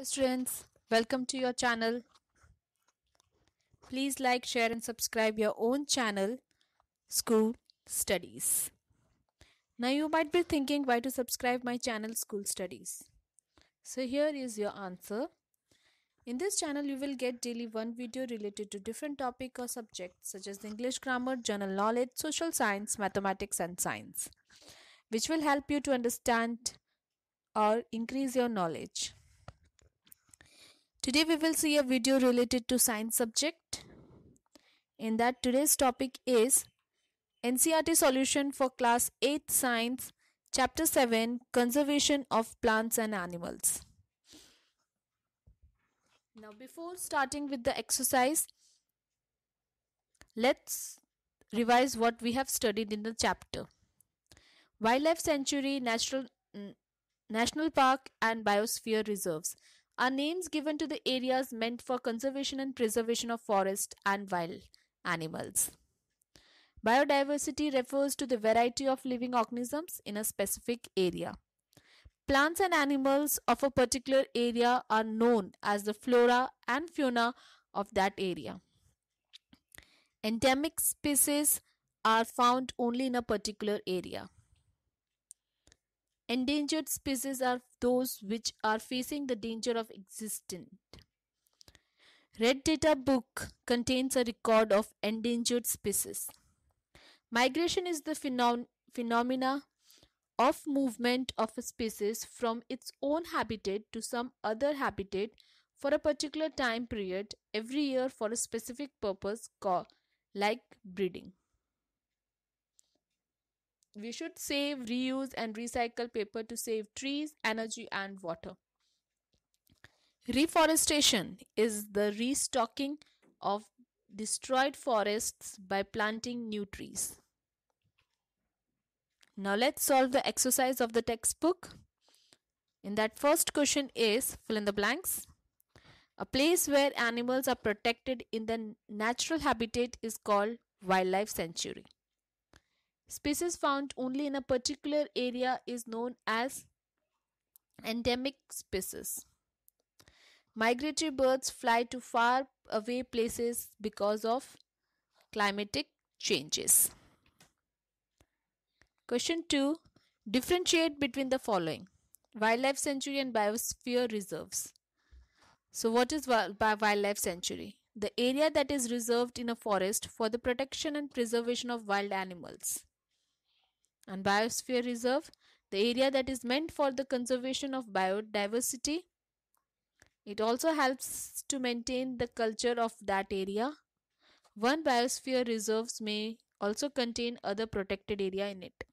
students welcome to your channel please like share and subscribe your own channel school studies now you might be thinking why to subscribe my channel school studies so here is your answer in this channel you will get daily one video related to different topic or subjects such as english grammar general knowledge social science mathematics and science which will help you to understand or increase your knowledge Today we will see a video related to science subject. In that today's topic is NCRT solution for class 8 science chapter 7 conservation of plants and animals. Now before starting with the exercise let's revise what we have studied in the chapter. Wildlife Sanctuary Natural National Park and Biosphere Reserves are names given to the areas meant for conservation and preservation of forest and wild animals. Biodiversity refers to the variety of living organisms in a specific area. Plants and animals of a particular area are known as the flora and fauna of that area. Endemic species are found only in a particular area. Endangered species are those which are facing the danger of existence. Red Data Book contains a record of endangered species. Migration is the phenom- phenomena of movement of a species from its own habitat to some other habitat for a particular time period every year for a specific purpose, like breeding we should save, reuse, and recycle paper to save trees, energy, and water. Reforestation is the restocking of destroyed forests by planting new trees. Now let's solve the exercise of the textbook. In that first question is fill in the blanks. A place where animals are protected in their natural habitat is called wildlife sanctuary. Species found only in a particular area is known as endemic species. Migratory birds fly to far away places because of climatic changes. Question 2. Differentiate between the following. Wildlife Sanctuary and Biosphere Reserves. So what is Wildlife Sanctuary? The area that is reserved in a forest for the protection and preservation of wild animals. And biosphere reserve, the area that is meant for the conservation of biodiversity. It also helps to maintain the culture of that area. One biosphere reserves may also contain other protected area in it.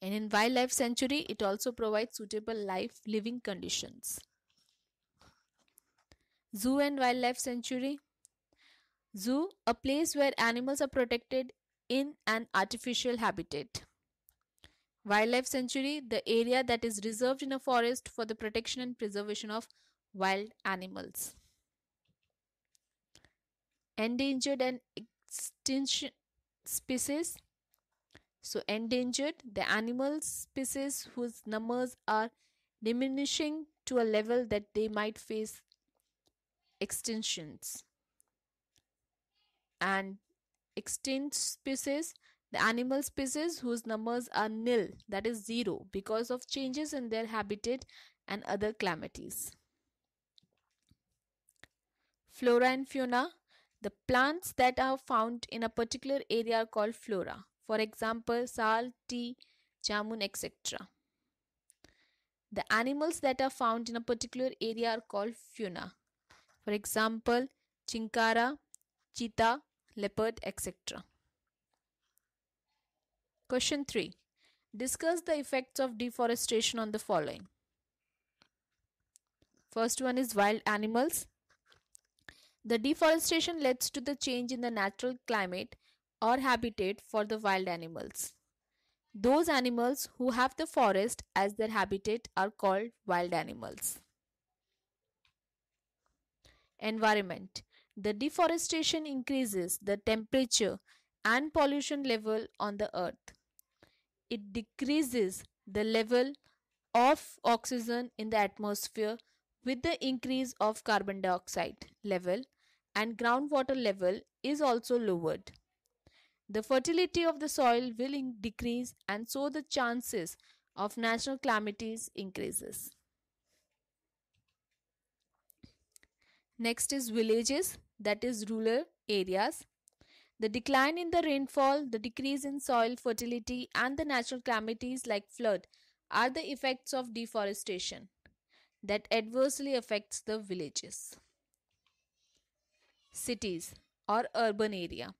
And in wildlife sanctuary, it also provides suitable life living conditions. Zoo and wildlife sanctuary. Zoo, a place where animals are protected in an artificial habitat. Wildlife sanctuary, the area that is reserved in a forest for the protection and preservation of wild animals. Endangered and extinction species. So, endangered, the animal species whose numbers are diminishing to a level that they might face extinctions. And extinct species the animal species whose numbers are nil that is zero because of changes in their habitat and other calamities flora and fauna the plants that are found in a particular area are called flora for example sal tea jamun etc the animals that are found in a particular area are called fauna for example chinkara cheetah leopard, etc. Question 3. Discuss the effects of deforestation on the following. First one is wild animals. The deforestation leads to the change in the natural climate or habitat for the wild animals. Those animals who have the forest as their habitat are called wild animals. Environment the deforestation increases the temperature and pollution level on the earth. It decreases the level of oxygen in the atmosphere with the increase of carbon dioxide level and groundwater level is also lowered. The fertility of the soil will decrease and so the chances of national calamities increases. Next is villages that is rural areas. The decline in the rainfall, the decrease in soil fertility and the natural calamities like flood are the effects of deforestation that adversely affects the villages. Cities or urban area.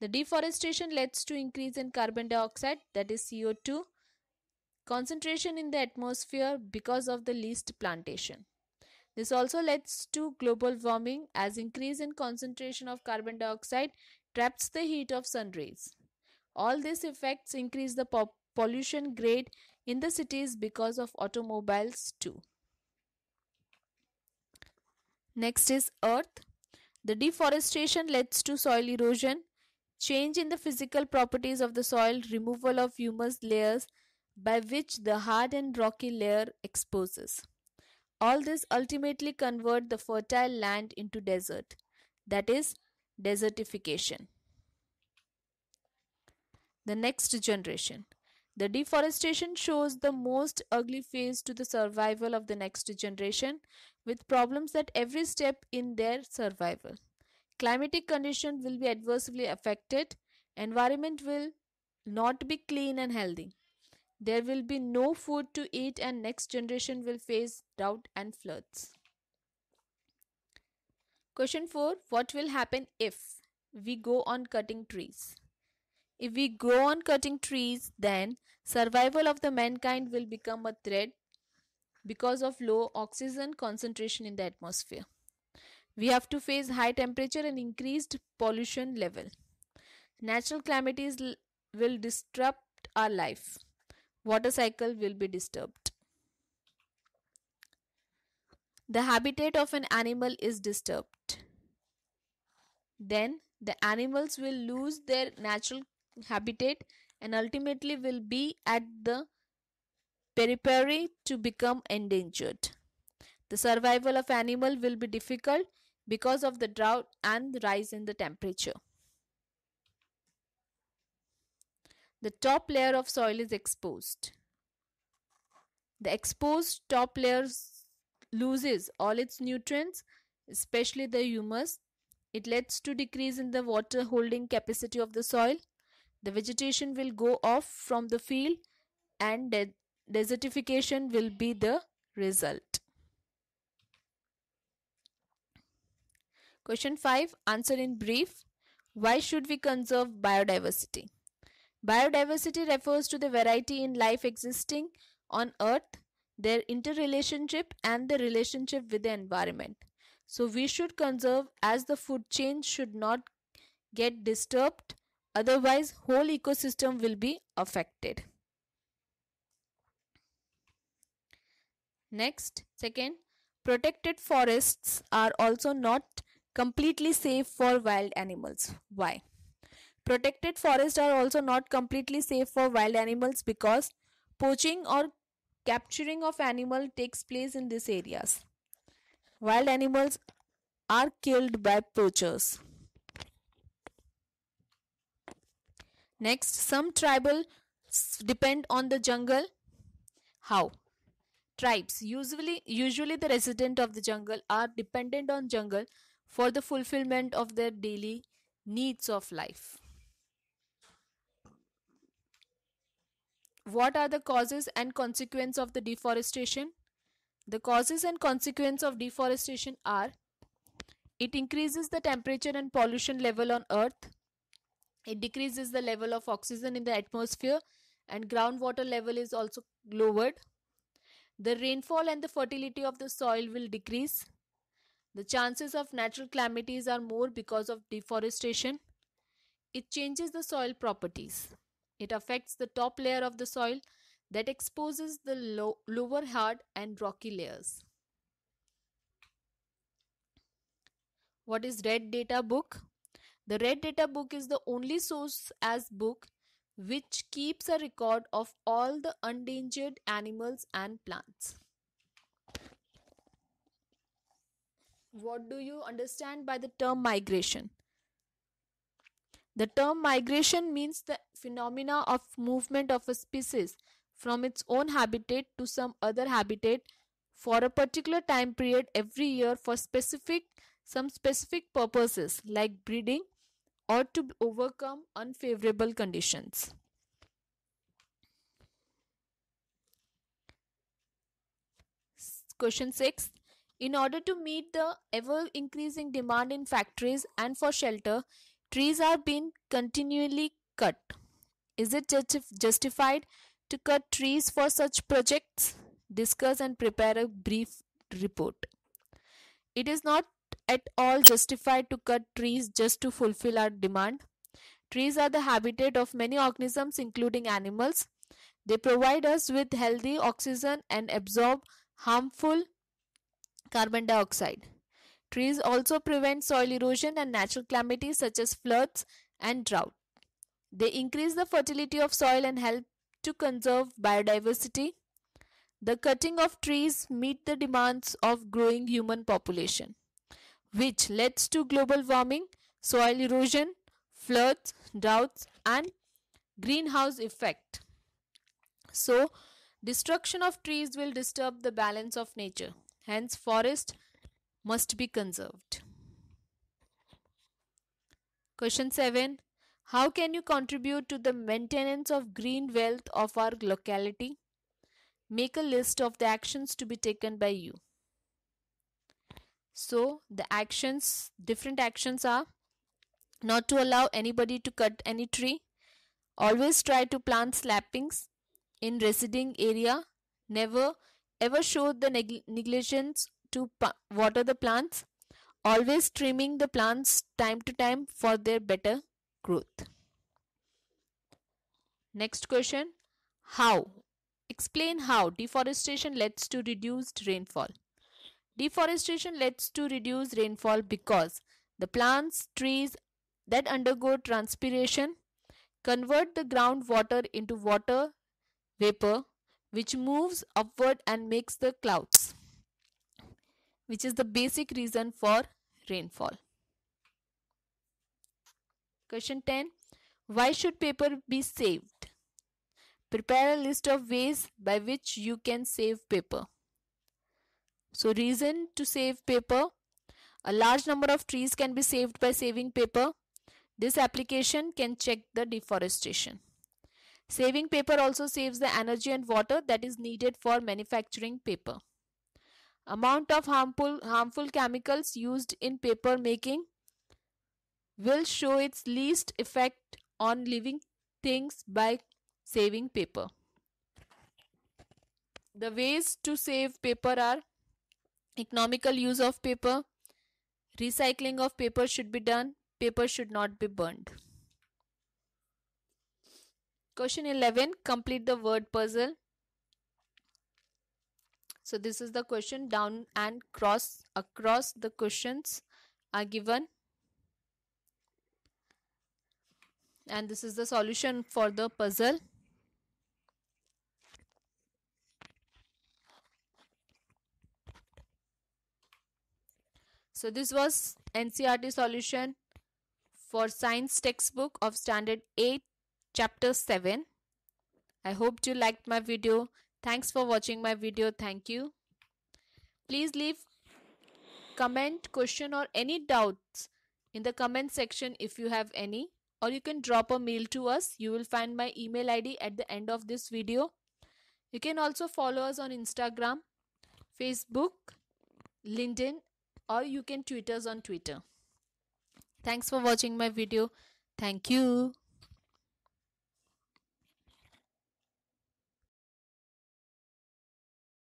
The deforestation leads to increase in carbon dioxide that is CO2 concentration in the atmosphere because of the least plantation. This also leads to global warming as increase in concentration of carbon dioxide traps the heat of sun rays. All these effects increase the pollution grade in the cities because of automobiles too. Next is earth. The deforestation leads to soil erosion, change in the physical properties of the soil, removal of humus layers by which the hard and rocky layer exposes. All this ultimately convert the fertile land into desert, that is, desertification. The next generation. The deforestation shows the most ugly face to the survival of the next generation, with problems at every step in their survival. Climatic conditions will be adversely affected, environment will not be clean and healthy. There will be no food to eat and next generation will face drought and floods. Question 4 What will happen if we go on cutting trees? If we go on cutting trees, then survival of the mankind will become a threat because of low oxygen concentration in the atmosphere. We have to face high temperature and increased pollution level. Natural calamities will disrupt our life water cycle will be disturbed. The habitat of an animal is disturbed. Then the animals will lose their natural habitat and ultimately will be at the periphery to become endangered. The survival of animal will be difficult because of the drought and rise in the temperature. the top layer of soil is exposed. The exposed top layer loses all its nutrients, especially the humus. It leads to decrease in the water holding capacity of the soil. The vegetation will go off from the field and de desertification will be the result. Question 5. Answer in brief. Why should we conserve biodiversity? Biodiversity refers to the variety in life existing on earth, their interrelationship and the relationship with the environment. So we should conserve as the food chain should not get disturbed otherwise whole ecosystem will be affected. Next, second, protected forests are also not completely safe for wild animals. Why? Protected forests are also not completely safe for wild animals because poaching or capturing of animal takes place in these areas. Wild animals are killed by poachers. Next, some tribal depend on the jungle. How? Tribes usually usually the resident of the jungle are dependent on jungle for the fulfillment of their daily needs of life. What are the causes and consequence of the deforestation? The causes and consequence of deforestation are it increases the temperature and pollution level on earth. It decreases the level of oxygen in the atmosphere and groundwater level is also lowered. The rainfall and the fertility of the soil will decrease. The chances of natural calamities are more because of deforestation. It changes the soil properties. It affects the top layer of the soil that exposes the low, lower hard and rocky layers. What is Red Data Book? The Red Data Book is the only source as book which keeps a record of all the endangered animals and plants. What do you understand by the term migration? The term migration means the phenomena of movement of a species from its own habitat to some other habitat for a particular time period every year for specific some specific purposes like breeding or to overcome unfavorable conditions. Question 6. In order to meet the ever increasing demand in factories and for shelter, Trees are being continually cut. Is it justified to cut trees for such projects? Discuss and prepare a brief report. It is not at all justified to cut trees just to fulfill our demand. Trees are the habitat of many organisms, including animals. They provide us with healthy oxygen and absorb harmful carbon dioxide. Trees also prevent soil erosion and natural calamities such as floods and drought. They increase the fertility of soil and help to conserve biodiversity. The cutting of trees meet the demands of growing human population, which leads to global warming, soil erosion, floods, droughts and greenhouse effect. So, destruction of trees will disturb the balance of nature. Hence, forest must be conserved. Question 7 How can you contribute to the maintenance of green wealth of our locality? Make a list of the actions to be taken by you. So, the actions, different actions are not to allow anybody to cut any tree, always try to plant slappings in residing area, never ever show the neg- negligence to water the plants, always trimming the plants time to time for their better growth. Next question How? Explain how deforestation leads to reduced rainfall. Deforestation leads to reduced rainfall because the plants, trees that undergo transpiration convert the groundwater into water vapor which moves upward and makes the clouds which is the basic reason for rainfall. Question 10. Why should paper be saved? Prepare a list of ways by which you can save paper. So, reason to save paper. A large number of trees can be saved by saving paper. This application can check the deforestation. Saving paper also saves the energy and water that is needed for manufacturing paper. Amount of harmful, harmful chemicals used in paper making will show its least effect on living things by saving paper. The ways to save paper are economical use of paper, recycling of paper should be done, paper should not be burned. Question 11 Complete the word puzzle. So this is the question down and cross across the questions are given. And this is the solution for the puzzle. So this was NCRT solution for science textbook of standard 8 chapter 7. I hope you liked my video. Thanks for watching my video. Thank you. Please leave comment, question or any doubts in the comment section if you have any or you can drop a mail to us. You will find my email ID at the end of this video. You can also follow us on Instagram, Facebook, LinkedIn or you can tweet us on Twitter. Thanks for watching my video. Thank you.